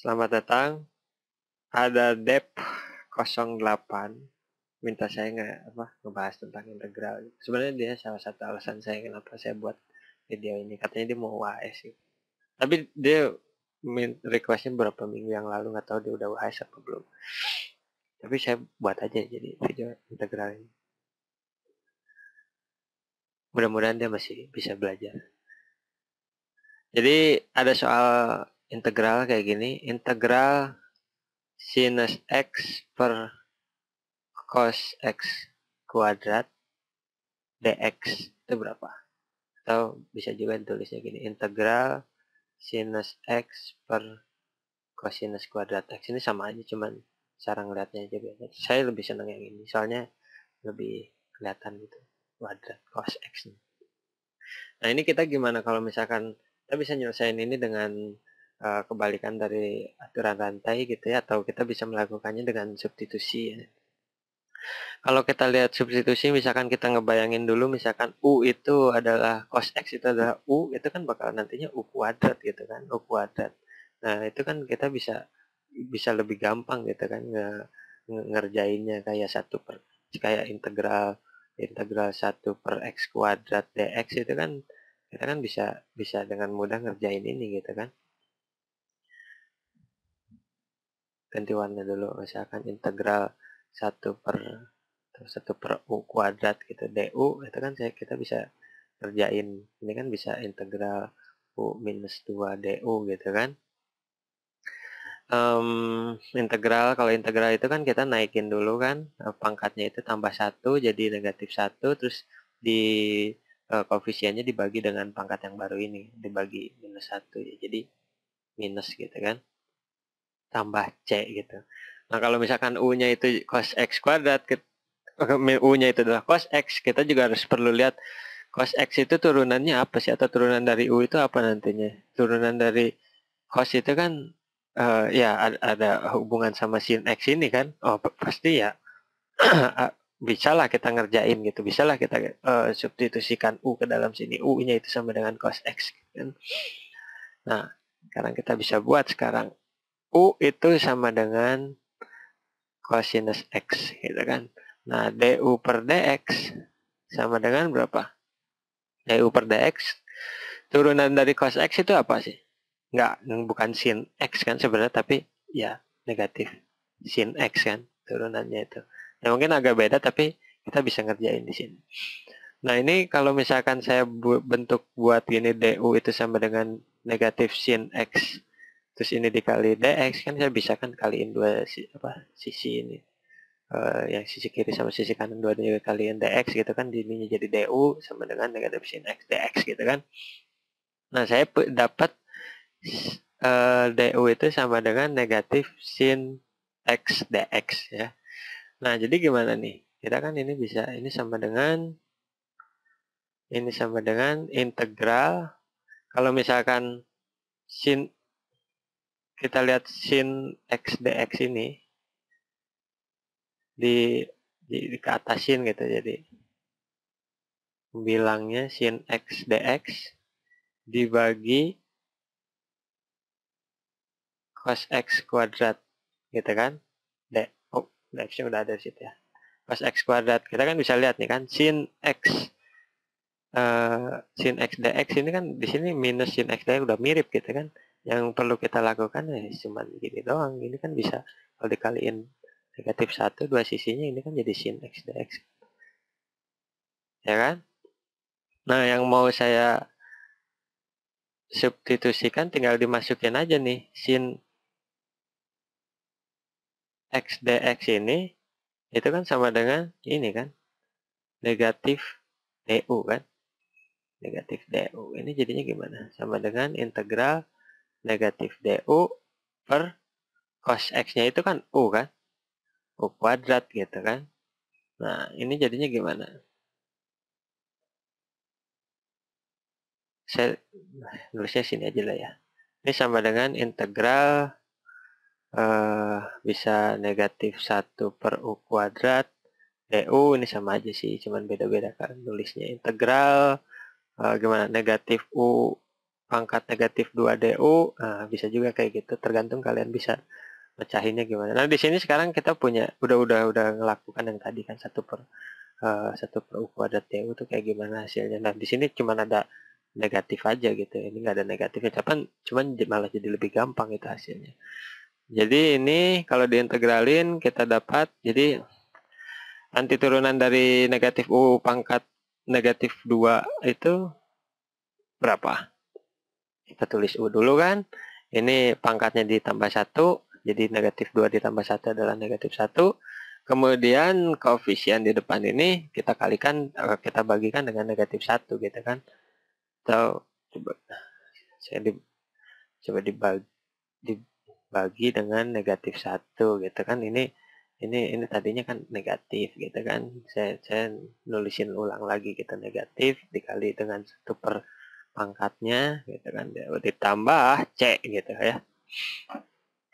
Selamat datang. Ada Dep 08 minta saya nggak apa ngebahas tentang integral. Sebenarnya dia salah satu alasan saya kenapa saya buat video ini. Katanya dia mau UAS sih. Tapi dia requestnya berapa minggu yang lalu nggak tahu dia udah UAS apa belum. Tapi saya buat aja jadi video integral ini. Mudah-mudahan dia masih bisa belajar. Jadi ada soal integral kayak gini integral sinus x per cos x kuadrat dx itu berapa atau bisa juga ditulisnya gini integral sinus x per kosinus kuadrat x ini sama aja cuman cara ngeliatnya aja beda saya lebih seneng yang ini soalnya lebih kelihatan gitu kuadrat cos x -nya. nah ini kita gimana kalau misalkan kita bisa nyelesain ini dengan Eh, kebalikan dari aturan rantai gitu ya atau kita bisa melakukannya dengan substitusi ya. Kalau kita lihat substitusi misalkan kita ngebayangin dulu misalkan U itu adalah cos X itu adalah U itu kan bakal nantinya U kuadrat gitu kan U kuadrat nah itu kan kita bisa bisa lebih gampang gitu kan nge, ngerjainnya kayak satu per kayak integral integral satu per x kuadrat dx itu kan kita kan bisa bisa dengan mudah ngerjain ini gitu kan ganti warna dulu misalkan integral 1 per 1 per U kuadrat gitu DU itu kan saya, kita bisa kerjain ini kan bisa integral U minus 2 DU gitu kan um, integral kalau integral itu kan kita naikin dulu kan eh, pangkatnya itu tambah satu jadi negatif satu terus di uh, koefisiennya dibagi dengan pangkat yang baru ini dibagi minus satu ya jadi minus gitu kan tambah C gitu. Nah kalau misalkan U-nya itu cos X kuadrat, U-nya itu adalah cos X, kita juga harus perlu lihat cos X itu turunannya apa sih, atau turunan dari U itu apa nantinya. Turunan dari cos itu kan, uh, ya ada hubungan sama sin X ini kan, oh pasti ya bisa lah kita ngerjain gitu, bisa lah kita uh, substitusikan U ke dalam sini, U-nya itu sama dengan cos X. Gitu kan? Nah, sekarang kita bisa buat sekarang U itu sama dengan cosinus X gitu kan. Nah, DU per DX sama dengan berapa? DU per DX turunan dari cos X itu apa sih? Enggak, bukan sin X kan sebenarnya tapi ya negatif sin X kan turunannya itu. Ya mungkin agak beda tapi kita bisa ngerjain di sini. Nah ini kalau misalkan saya bentuk buat gini DU itu sama dengan negatif sin X terus ini dikali dx kan saya bisa kan kaliin dua si apa sisi ini uh, yang sisi kiri sama sisi kanan dua dan juga dx gitu kan jadinya jadi du sama dengan negatif sin x dx gitu kan nah saya dapat uh, eh, du itu sama dengan negatif sin x dx ya nah jadi gimana nih kita kan ini bisa ini sama dengan ini sama dengan integral kalau misalkan sin kita lihat sin x dx ini di, di, di ke atas sin gitu jadi bilangnya sin x dx dibagi cos x kuadrat gitu kan d oh dx-nya udah ada di situ ya cos x kuadrat kita kan bisa lihat nih kan sin x uh, eh, sin x dx ini kan di sini minus sin x dx udah mirip gitu kan yang perlu kita lakukan ya cuma gini doang ini kan bisa kalau dikaliin negatif satu dua sisinya ini kan jadi sin x dx ya kan nah yang mau saya substitusikan tinggal dimasukin aja nih sin x dx ini itu kan sama dengan ini kan negatif du kan negatif du ini jadinya gimana sama dengan integral negatif DU per cos X-nya itu kan U kan? U kuadrat gitu kan? Nah, ini jadinya gimana? Saya nulisnya sini aja lah ya. Ini sama dengan integral uh, bisa negatif 1 per U kuadrat DU ini sama aja sih, cuman beda-beda kan nulisnya. Integral uh, gimana? Negatif U pangkat negatif 2DU nah, eh, bisa juga kayak gitu tergantung kalian bisa pecahinnya gimana nah di sini sekarang kita punya udah udah udah ngelakukan yang tadi kan satu per eh, satu per u kuadrat DU tuh kayak gimana hasilnya nah di sini cuma ada negatif aja gitu ya. ini nggak ada negatifnya cuman cuman malah jadi lebih gampang itu hasilnya jadi ini kalau diintegralin kita dapat jadi anti turunan dari negatif u pangkat negatif 2 itu berapa kita tulis U dulu kan. Ini pangkatnya ditambah satu jadi negatif 2 ditambah satu adalah negatif satu Kemudian koefisien di depan ini kita kalikan, eh, kita bagikan dengan negatif satu gitu kan. Atau coba saya di, coba dibagi, dibagi dengan negatif satu gitu kan. Ini ini ini tadinya kan negatif gitu kan. Saya, saya nulisin ulang lagi gitu negatif dikali dengan satu per pangkatnya gitu kan ya, ditambah C gitu ya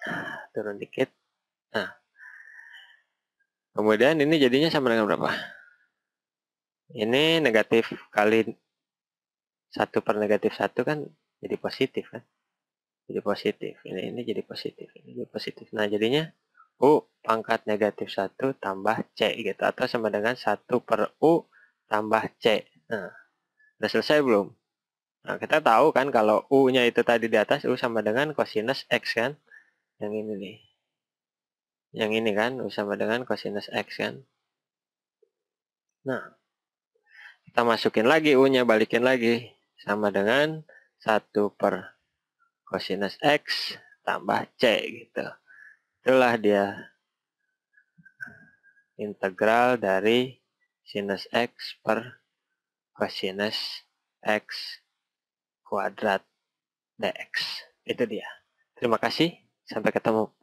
nah, turun dikit nah kemudian ini jadinya sama dengan berapa ini negatif kali satu per negatif satu kan jadi positif kan jadi positif ini ini jadi positif ini jadi positif nah jadinya U pangkat negatif satu tambah C gitu atau sama dengan satu per U tambah C nah udah selesai belum Nah, kita tahu kan kalau U-nya itu tadi di atas, U sama dengan kosinus X kan? Yang ini nih. Yang ini kan, U sama dengan kosinus X kan? Nah, kita masukin lagi U-nya, balikin lagi. Sama dengan 1 per kosinus X tambah C gitu. Itulah dia integral dari sinus X per kosinus X kuadrat dx. Itu dia. Terima kasih. Sampai ketemu.